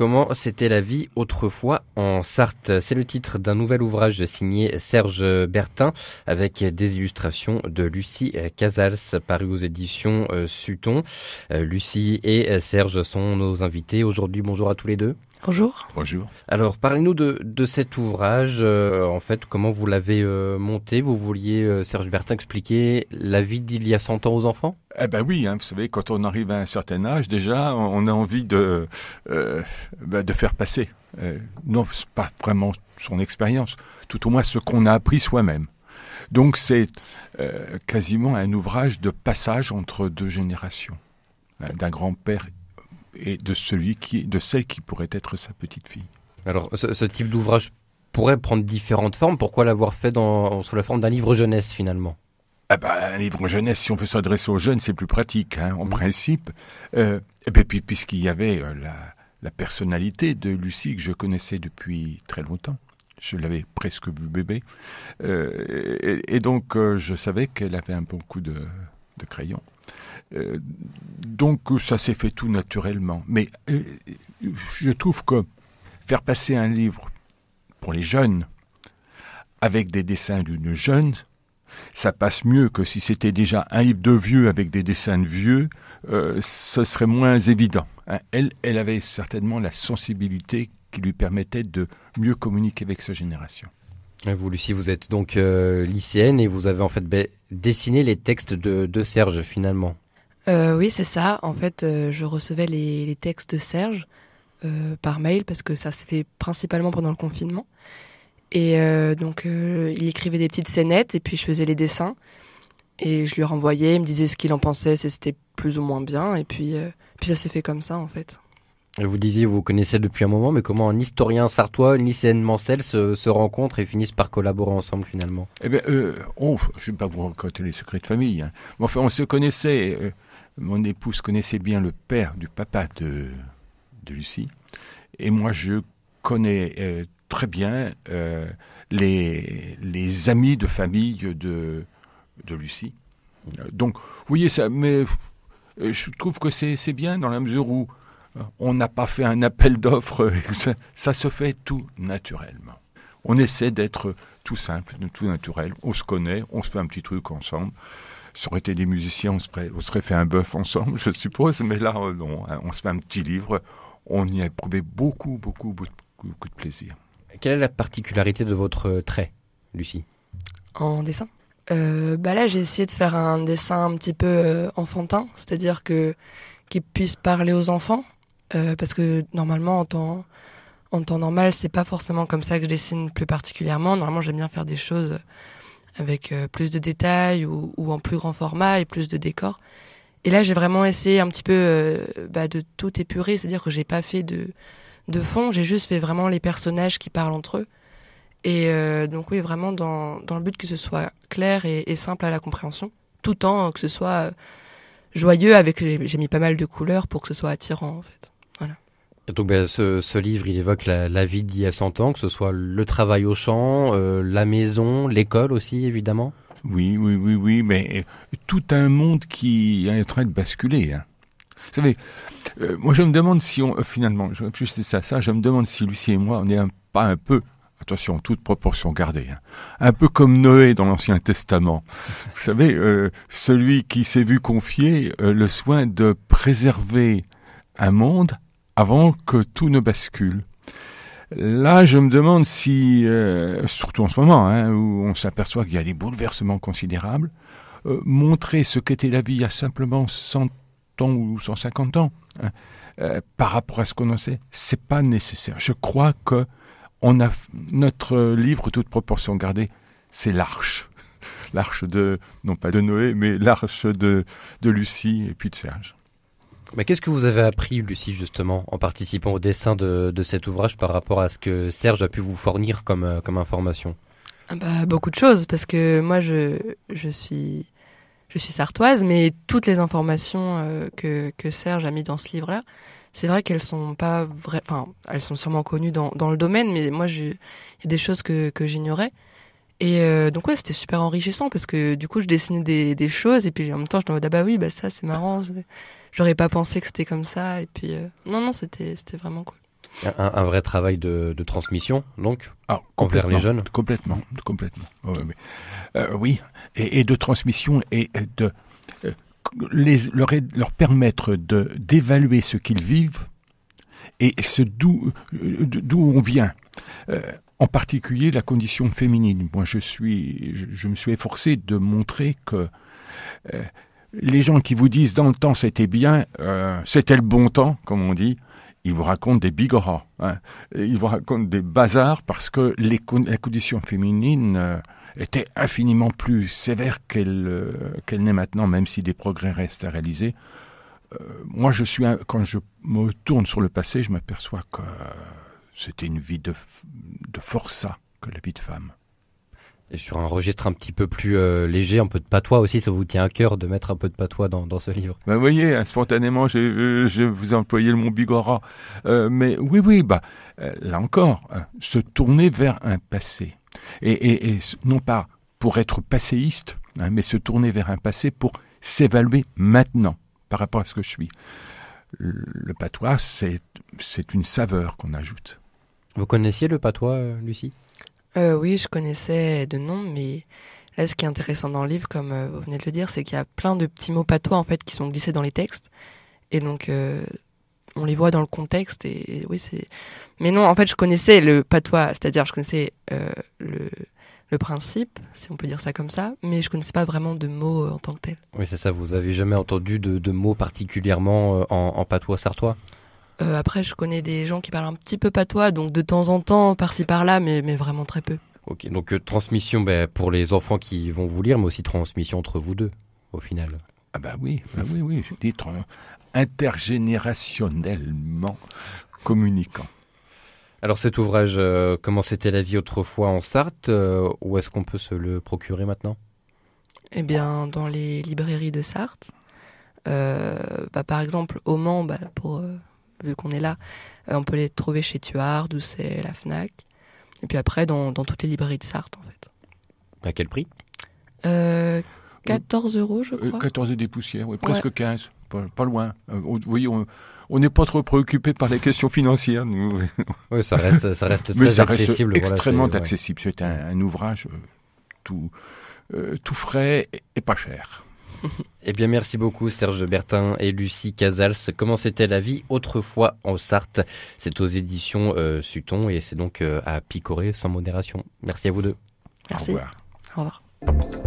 comment c'était la vie autrefois en Sarthe. C'est le titre d'un nouvel ouvrage signé Serge Bertin avec des illustrations de Lucie Casals paru aux éditions euh, Sutton. Euh, Lucie et Serge sont nos invités aujourd'hui. Bonjour à tous les deux. Bonjour. Bonjour. Alors, parlez-nous de, cet ouvrage. Euh, en fait, comment vous l'avez euh, monté Vous vouliez, euh, Serge Bertin, expliquer la vie d'il y a 100 ans aux enfants Eh bien oui, hein, vous savez, quand on arrive à un certain âge, déjà, on a envie de, ben, de faire passer. non, pas vraiment son expérience, tout au moins ce qu'on a appris soi-même. Donc, c'est quasiment un ouvrage de passage entre deux générations hein, d'un grand-père et de celui qui, de celle qui pourrait être sa petite fille. Alors, ce, type d'ouvrage pourrait prendre différentes formes. Pourquoi l'avoir fait dans, sous la forme d'un livre jeunesse finalement ah bah, un livre jeunesse, si on veut s'adresser aux jeunes, c'est plus pratique, hein, en mmh. principe. Euh, et puis, puisqu'il y avait euh, la, personnalité de Lucie que je connaissais depuis très longtemps, je l'avais presque vu bébé, euh, et, donc je savais qu'elle avait un bon coup de crayon. Euh, donc ça s'est fait tout naturellement. Mais euh, je trouve que faire passer un livre pour les jeunes avec des dessins d'une jeune, ça passe mieux que si c'était déjà un livre de vieux avec des dessins de vieux, euh, ce serait moins évident. Hein. Elle, avait certainement la sensibilité qui lui permettait de mieux communiquer avec sa génération. vous, Lucie, vous êtes donc lycéenne et vous avez en fait dessiné les textes de Serge finalement. Euh, oui, c'est ça. En fait, euh, je recevais les, textes de Serge euh, par mail parce que ça se fait principalement pendant le confinement. Et donc, il écrivait des petites scénettes et puis je faisais les dessins. Et je lui renvoyais, il me disait ce qu'il en pensait, si c'était plus ou moins bien. Et puis, puis ça s'est fait comme ça, en fait. Vous disiez, vous connaissez depuis un moment, mais comment un historien sartois, une lycéenne mancelle se, rencontrent et finissent par collaborer ensemble finalement Eh bien, euh, oh, je ne vais pas vous raconter les secrets de famille. Hein. enfin, on se connaissait. Euh, mon épouse connaissait bien le père du papa de, de Lucie. Et moi, je connais euh, très bien les, les, amis de famille de, de Lucie. Donc, vous voyez ça, mais je trouve que c'est bien dans la mesure où on n'a pas fait un appel d'offres, ça se fait tout naturellement. On essaie d'être tout simple, tout naturel, on se connaît, on se fait un petit truc ensemble. Si aurait été des musiciens, on se serait, fait un bœuf ensemble, je suppose, mais là, euh, non, hein. on se fait un petit livre, on y a éprouvé beaucoup, beaucoup, beaucoup, de plaisir. Quelle est la particularité de votre euh, trait, Lucie En dessin euh, bah là, j'ai essayé de faire un dessin un petit peu enfantin, c'est-à-dire que qui puisse parler aux enfants, euh, parce que normalement, en temps, en temps normal, c'est pas forcément comme ça que je dessine plus particulièrement. Normalement, j'aime bien faire des choses avec euh, plus de détails ou, ou, en plus grand format et plus de décors. Et là, j'ai vraiment essayé un petit peu euh, bah, de tout épurer, c'est-à-dire que j'ai pas fait de, de fond, j'ai juste fait vraiment les personnages qui parlent entre eux. Et donc oui, vraiment dans, dans, le but que ce soit clair et, et simple à la compréhension, tout en que ce soit joyeux avec j'ai mis pas mal de couleurs pour que ce soit attirant en fait. Donc ben, ce, livre, il évoque la, vie d'il y a 100 ans, que ce soit le travail au champ, euh, la maison, l'école aussi, évidemment. Oui, oui, oui, oui, mais euh, tout un monde qui est en train de basculer. Hein. Vous savez, euh, moi je me demande si on, finalement, je ça, à ça, je me demande si Lucie et moi, on n'est pas un peu, attention, toute proportion gardée, hein, un peu comme Noé dans l'Ancien Testament. Vous savez, celui qui s'est vu confier le soin de préserver un monde avant que tout ne bascule. Là, je me demande si, euh, surtout en ce moment, hein, où on s'aperçoit qu'il y a des bouleversements considérables, euh, montrer ce qu'était la vie il y a simplement 100 ans ou 150 ans hein, euh, par rapport à ce qu'on en sait, c'est pas nécessaire. Je crois que on a notre livre, toute proportion gardée, c'est l'arche, l'arche de non pas de Noé, mais l'arche de de Lucie et puis de Serge. Mais Qu'est-ce que vous avez appris, Lucie, justement, en participant au dessin de, de, cet ouvrage par rapport à ce que Serge a pu vous fournir comme, euh, comme information ah bah, Beaucoup de choses, parce que moi, je, je, suis, je suis sartoise, mais toutes les informations euh, que, que, Serge a mis dans ce livre-là, c'est vrai qu'elles sont pas vraies, enfin, elles sont sûrement connues dans, dans le domaine, mais moi, il y a des choses que, que j'ignorais. Et euh, donc ouais, c'était super enrichissant parce que du coup, je dessinais des, des, choses et puis en même temps, je me disais ah bah oui, bah ça c'est marrant j'aurais pas pensé que c'était comme ça. Et puis, euh, non, non, c'était vraiment cool. Un, vrai travail de, transmission, donc, ah, les jeunes Complètement, complètement. Euh, oui, et, de transmission et de euh, leur, leur, permettre de d'évaluer ce qu'ils vivent et d'où on vient. en particulier la condition féminine. Moi, je suis, je me suis efforcé de montrer que les gens qui vous disent dans le temps c'était bien, euh, c'était le bon temps, comme on dit, ils vous racontent des bigoras, hein. ils vous racontent des bazars parce que les conditions la condition féminine euh, était infiniment plus sévère qu'elle euh, qu'elles n'est maintenant, même si des progrès restent à réaliser. moi, je suis quand je me tourne sur le passé, je m'aperçois que c'était une vie de, de forçat que la vie de femme et sur un registre un petit peu plus euh, léger, un peu de patois aussi. Ça vous tient à cœur de mettre un peu de patois dans, ce livre. Bah, vous voyez, hein, spontanément, euh, je, je vous employais le mot bigora. Euh, mais oui, oui, bah, là encore, hein, se tourner vers un passé. Et, et, non pas pour être passéiste, hein, mais se tourner vers un passé pour s'évaluer maintenant par rapport à ce que je suis. Le patois, c'est une saveur qu'on ajoute. Vous connaissiez le patois, Lucie euh, oui, je connaissais de nom, mais là, ce qui est intéressant dans le livre, comme euh, vous venez de le dire, c'est qu'il y a plein de petits mots patois en fait qui sont glissés dans les textes, et donc euh, on les voit dans le contexte. Et, oui, c'est. Mais non, en fait, je connaissais le patois, c'est-à-dire je connaissais le, principe, si on peut dire ça comme ça, mais je connaissais pas vraiment de mots en tant que tel. Oui, c'est ça. Vous avez jamais entendu de, mots particulièrement en, en patois sartois euh, après, je connais des gens qui parlent un petit peu patois, donc de temps en temps, par-ci par-là, mais, vraiment très peu. Ok, donc euh, transmission ben, pour les enfants qui vont vous lire, mais aussi transmission entre vous deux, au final. Ah bah oui, bah oui, oui, je dis intergénérationnellement communiquant. Alors cet ouvrage, euh, comment c'était la vie autrefois en Sarthe Où est-ce qu'on peut se le procurer maintenant Eh bien, dans les librairies de Sarthe. Bah, par exemple, au Mans, bah, pour vu qu'on est là, euh, on peut les trouver chez Tuard, ou c'est la FNAC. Et puis après, dans, toutes les librairies de Sarthe, en fait. À quel prix 14 euh, euros, je euh, crois. 14 et des poussières, presque 15, pas, loin. vous voyez, on n'est pas trop préoccupé par les questions financières. Nous. Oui, ça reste, très accessible. extrêmement accessible. C'est un, ouvrage tout, tout frais et pas cher. eh bien, merci beaucoup Serge Bertin et Lucie Casals. Comment c'était la vie autrefois en Sarthe C'est aux éditions euh, Suton et c'est donc euh, à picorer sans modération. Merci à vous deux. Merci. Au revoir. Au revoir.